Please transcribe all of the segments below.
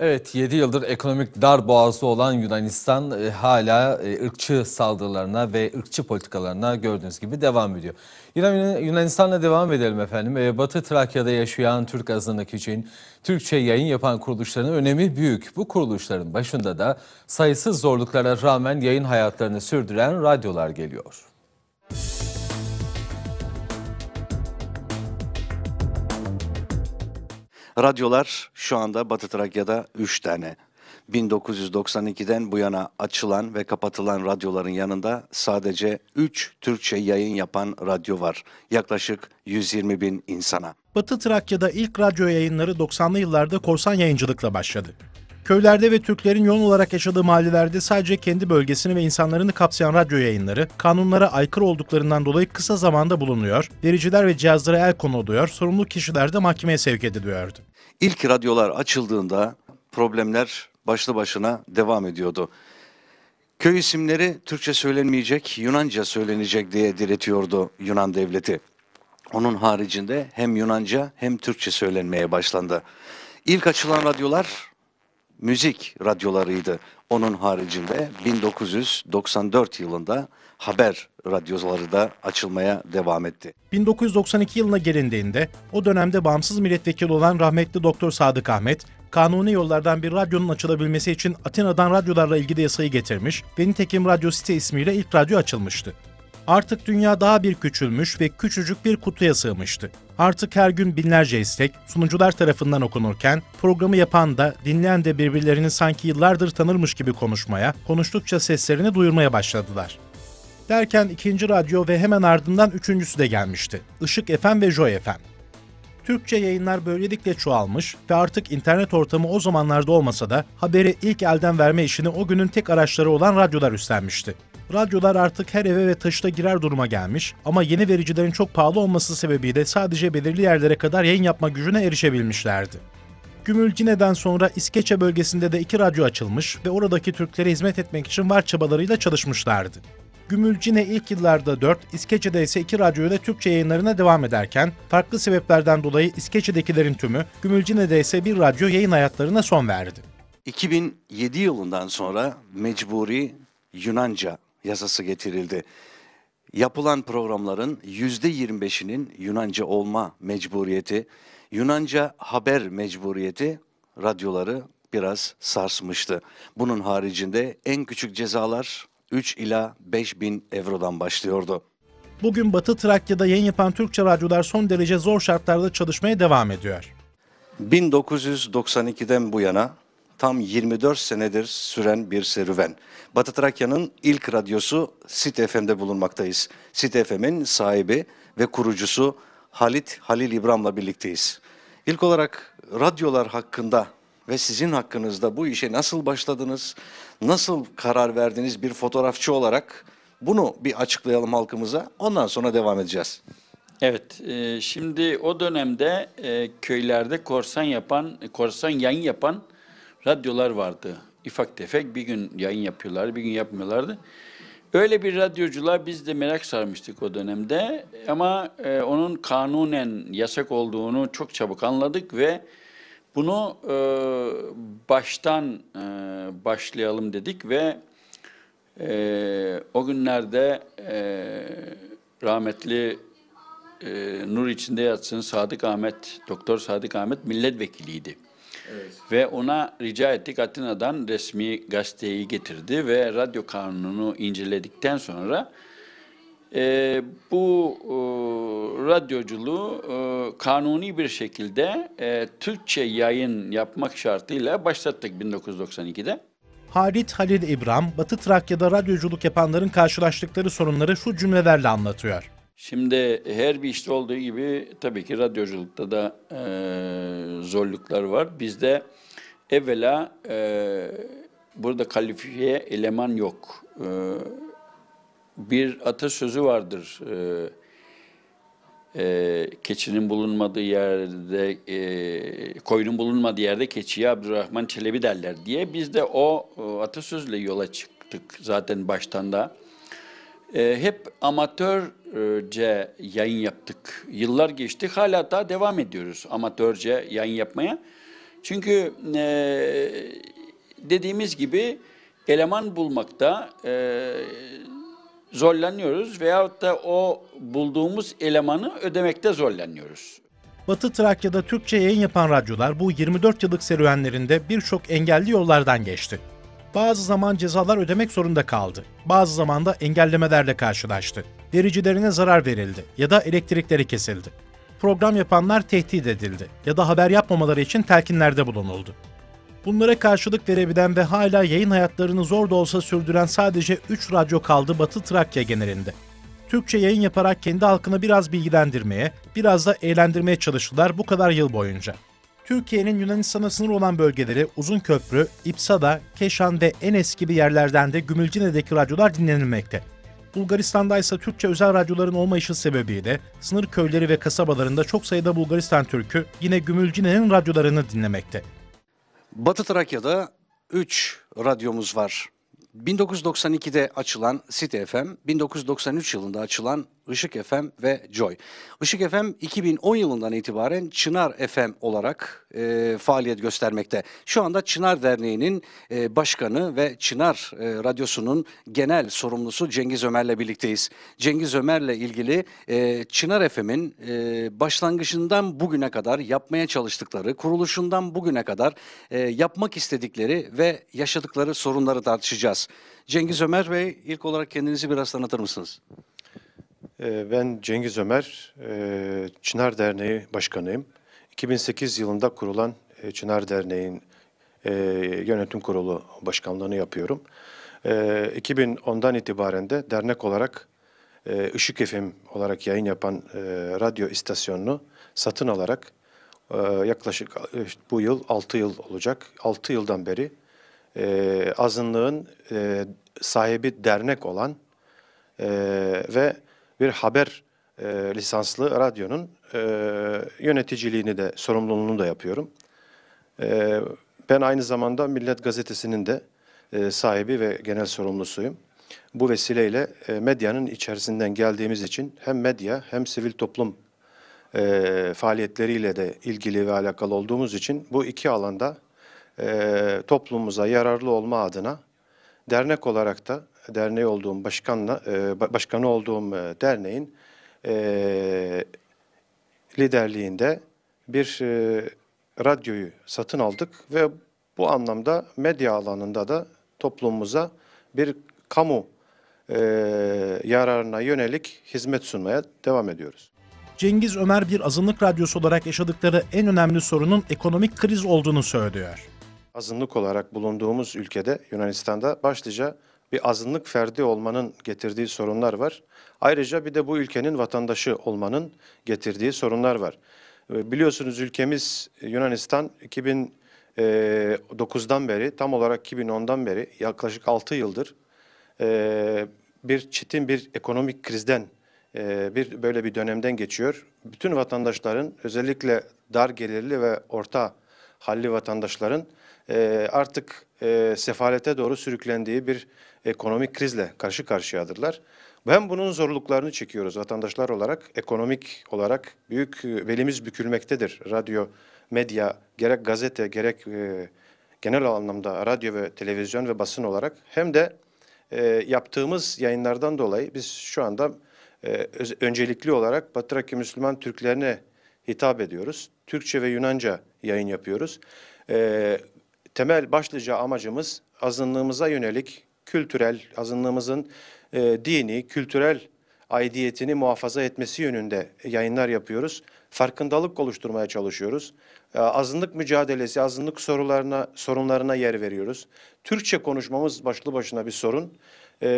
Evet 7 yıldır ekonomik dar boğazı olan Yunanistan e, hala e, ırkçı saldırılarına ve ırkçı politikalarına gördüğünüz gibi devam ediyor. Yunanistan'la devam edelim efendim. E, Batı Trakya'da yaşayan Türk azınlık için Türkçe yayın yapan kuruluşların önemi büyük. Bu kuruluşların başında da sayısız zorluklara rağmen yayın hayatlarını sürdüren radyolar geliyor. Radyolar şu anda Batı Trakya'da 3 tane. 1992'den bu yana açılan ve kapatılan radyoların yanında sadece 3 Türkçe yayın yapan radyo var. Yaklaşık 120 bin insana. Batı Trakya'da ilk radyo yayınları 90'lı yıllarda korsan yayıncılıkla başladı. Köylerde ve Türklerin yoğun olarak yaşadığı mahallelerde sadece kendi bölgesini ve insanlarını kapsayan radyo yayınları kanunlara aykırı olduklarından dolayı kısa zamanda bulunuyor, vericiler ve cihazlara el konuluyor, sorumlu kişiler de mahkemeye sevk ediliyordu. İlk radyolar açıldığında problemler başlı başına devam ediyordu. Köy isimleri Türkçe söylenmeyecek, Yunanca söylenecek diye diretiyordu Yunan devleti. Onun haricinde hem Yunanca hem Türkçe söylenmeye başlandı. İlk açılan radyolar müzik radyolarıydı. Onun haricinde 1994 yılında haber radyoları da açılmaya devam etti. 1992 yılına gelindiğinde o dönemde bağımsız milletvekili olan rahmetli Doktor Sadık Ahmet, kanuni yollardan bir radyonun açılabilmesi için Atina'dan radyolarla ilgili yasayı getirmiş ve nitekim Radyo Site ismiyle ilk radyo açılmıştı. Artık dünya daha bir küçülmüş ve küçücük bir kutuya sığmıştı. Artık her gün binlerce istek sunucular tarafından okunurken programı yapan da dinleyen de birbirlerini sanki yıllardır tanırmış gibi konuşmaya, konuştukça seslerini duyurmaya başladılar. Derken ikinci radyo ve hemen ardından üçüncüsü de gelmişti. Işık FM ve Joy FM. Türkçe yayınlar böylelikle çoğalmış ve artık internet ortamı o zamanlarda olmasa da haberi ilk elden verme işini o günün tek araçları olan radyolar üstlenmişti. Radyolar artık her eve ve taşıta girer duruma gelmiş ama yeni vericilerin çok pahalı olması sebebiyle sadece belirli yerlere kadar yayın yapma gücüne erişebilmişlerdi. Gümülcine'den sonra İskeçe bölgesinde de iki radyo açılmış ve oradaki Türklere hizmet etmek için var çabalarıyla çalışmışlardı. Gümülcine ilk yıllarda 4, İskeçe'de ise 2 radyoyla Türkçe yayınlarına devam ederken, farklı sebeplerden dolayı İskeçe'dekilerin tümü, Gümülcine'de ise bir radyo yayın hayatlarına son verdi. 2007 yılından sonra mecburi Yunanca yasası getirildi. Yapılan programların %25'inin Yunanca olma mecburiyeti, Yunanca haber mecburiyeti radyoları biraz sarsmıştı. Bunun haricinde en küçük cezalar 3 ila 5 bin eurodan başlıyordu. Bugün Batı Trakya'da yayın yapan Türkçe radyolar son derece zor şartlarda çalışmaya devam ediyor. 1992'den bu yana tam 24 senedir süren bir serüven. Batı Trakya'nın ilk radyosu Sit FM'de bulunmaktayız. Sit FM'in sahibi ve kurucusu Halit Halil İbram'la birlikteyiz. İlk olarak radyolar hakkında ve sizin hakkınızda bu işe nasıl başladınız, nasıl karar verdiniz bir fotoğrafçı olarak bunu bir açıklayalım halkımıza. Ondan sonra devam edeceğiz. Evet, e, şimdi o dönemde e, köylerde korsan yapan, korsan yayın yapan radyolar vardı. İfak tefek bir gün yayın yapıyorlar, bir gün yapmıyorlardı. Öyle bir radyocular biz de merak sarmıştık o dönemde ama e, onun kanunen yasak olduğunu çok çabuk anladık ve bunu e, baştan e, başlayalım dedik ve e, o günlerde e, rahmetli e, Nur içinde yatsın Sadık Ahmet, Doktor Sadık Ahmet milletvekiliydi. Evet. Ve ona rica ettik Atina'dan resmi gazeteyi getirdi ve radyo kanununu inceledikten sonra e, bu e, radyoculuğu e, kanuni bir şekilde e, Türkçe yayın yapmak şartıyla başlattık 1992'de. Halit Halil İbrahim Batı Trakya'da radyoculuk yapanların karşılaştıkları sorunları şu cümlelerle anlatıyor. Şimdi her bir işte olduğu gibi tabii ki radyoculukta da e, zorluklar var. Bizde evvela e, burada kalifiye eleman yok. E, bir atasözü vardır. E, e keçinin bulunmadığı yerde, e, koyunun bulunmadığı yerde keçiye Abdurrahman Çelebi derler diye biz de o atasözle yola çıktık zaten baştan da e, hep amatörce yayın yaptık. Yıllar geçti hala daha devam ediyoruz amatörce yayın yapmaya. Çünkü e, dediğimiz gibi eleman bulmakta e, zorlanıyoruz veyahut da o bulduğumuz elemanı ödemekte zorlanıyoruz. Batı Trakya'da Türkçe yayın yapan radyolar bu 24 yıllık serüvenlerinde birçok engelli yollardan geçti bazı zaman cezalar ödemek zorunda kaldı. Bazı zaman da engellemelerle karşılaştı. Vericilerine zarar verildi ya da elektrikleri kesildi. Program yapanlar tehdit edildi ya da haber yapmamaları için telkinlerde bulunuldu. Bunlara karşılık verebilen ve hala yayın hayatlarını zor da olsa sürdüren sadece 3 radyo kaldı Batı Trakya genelinde. Türkçe yayın yaparak kendi halkını biraz bilgilendirmeye, biraz da eğlendirmeye çalıştılar bu kadar yıl boyunca. Türkiye'nin Yunanistan'a sınır olan bölgeleri Uzun Uzunköprü, İpsada, en eski bir yerlerden de Gümülcine'deki radyolar dinlenilmekte. Bulgaristan'da ise Türkçe özel radyoların olmayışı sebebiyle sınır köyleri ve kasabalarında çok sayıda Bulgaristan Türkü yine Gümülcine'nin radyolarını dinlemekte. Batı Trakya'da 3 radyomuz var. 1992'de açılan City FM, 1993 yılında açılan Işık FM ve Joy. Işık FM 2010 yılından itibaren Çınar FM olarak e, faaliyet göstermekte. Şu anda Çınar Derneği'nin e, başkanı ve Çınar e, Radyosu'nun genel sorumlusu Cengiz Ömer'le birlikteyiz. Cengiz Ömer'le ilgili e, Çınar FM'in e, başlangıcından bugüne kadar yapmaya çalıştıkları, kuruluşundan bugüne kadar e, yapmak istedikleri ve yaşadıkları sorunları tartışacağız. Cengiz Ömer Bey ilk olarak kendinizi biraz tanıtır mısınız? Ee, ben Cengiz Ömer, e, Çınar Derneği Başkanıyım. 2008 yılında kurulan e, Çınar Derneği'nin e, yönetim kurulu başkanlığını yapıyorum. 2010'dan itibaren de dernek olarak Işık Efim olarak yayın yapan radyo istasyonunu satın alarak yaklaşık bu yıl 6 yıl olacak. 6 yıldan beri azınlığın sahibi dernek olan ve bir haber e, lisanslı radyonun e, yöneticiliğini de, sorumluluğunu da yapıyorum. E, ben aynı zamanda Millet Gazetesi'nin de e, sahibi ve genel sorumlusuyum. Bu vesileyle e, medyanın içerisinden geldiğimiz için hem medya hem sivil toplum e, faaliyetleriyle de ilgili ve alakalı olduğumuz için bu iki alanda e, toplumumuza yararlı olma adına dernek olarak da derneği olduğum başkanla e, başkanı olduğum e, derneğin e, liderliğinde bir e, radyoyu satın aldık ve bu anlamda medya alanında da toplumumuza bir kamu yararına yönelik hizmet sunmaya devam ediyoruz. Cengiz Ömer bir azınlık radyosu olarak yaşadıkları en önemli sorunun ekonomik kriz olduğunu söylüyor. Azınlık olarak bulunduğumuz ülkede Yunanistan'da başlıca bir azınlık ferdi olmanın getirdiği sorunlar var. Ayrıca bir de bu ülkenin vatandaşı olmanın getirdiği sorunlar var. Ee, biliyorsunuz ülkemiz Yunanistan 2009'dan e, beri tam olarak 2010'dan beri yaklaşık 6 yıldır e, bir çetin bir ekonomik krizden e, bir böyle bir dönemden geçiyor. Bütün vatandaşların özellikle dar gelirli ve orta halli vatandaşların artık sefalete doğru sürüklendiği bir ekonomik krizle karşı karşıyadırlar. Ben bunun zorluklarını çekiyoruz vatandaşlar olarak, ekonomik olarak büyük belimiz e, bükülmektedir. Radyo, medya, gerek gazete, gerek e, genel anlamda radyo ve televizyon ve basın olarak hem de e, yaptığımız yayınlardan dolayı biz şu anda e, öncelikli olarak Batraki Müslüman Türklerine hitap ediyoruz. Türkçe ve Yunanca yayın yapıyoruz. E, temel başlıca amacımız azınlığımıza yönelik kültürel, azınlığımızın e, dini, kültürel aidiyetini muhafaza etmesi yönünde yayınlar yapıyoruz. Farkındalık oluşturmaya çalışıyoruz. E, azınlık mücadelesi, azınlık sorularına, sorunlarına yer veriyoruz. Türkçe konuşmamız başlı başına bir sorun. E,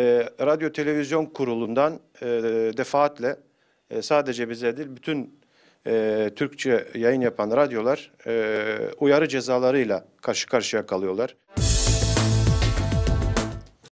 radyo Televizyon Kurulu'ndan e, defaatle e, sadece bize değil bütün e, Türkçe yayın yapan radyolar e, uyarı cezalarıyla karşı karşıya kalıyorlar.